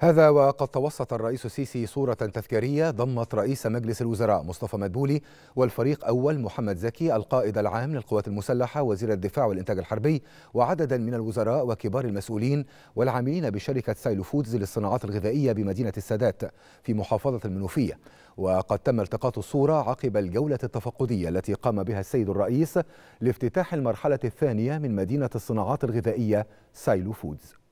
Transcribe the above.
هذا وقد توسط الرئيس السيسي صورة تذكارية ضمت رئيس مجلس الوزراء مصطفى مدبولي والفريق أول محمد زكي القائد العام للقوات المسلحة وزير الدفاع والإنتاج الحربي وعددا من الوزراء وكبار المسؤولين والعاملين بشركة سايلو فودز للصناعات الغذائية بمدينة السادات في محافظة المنوفية وقد تم التقاط الصورة عقب الجولة التفقدية التي قام بها السيد الرئيس لافتتاح المرحلة الثانية من مدينة الصناعات الغذائية سايلو فودز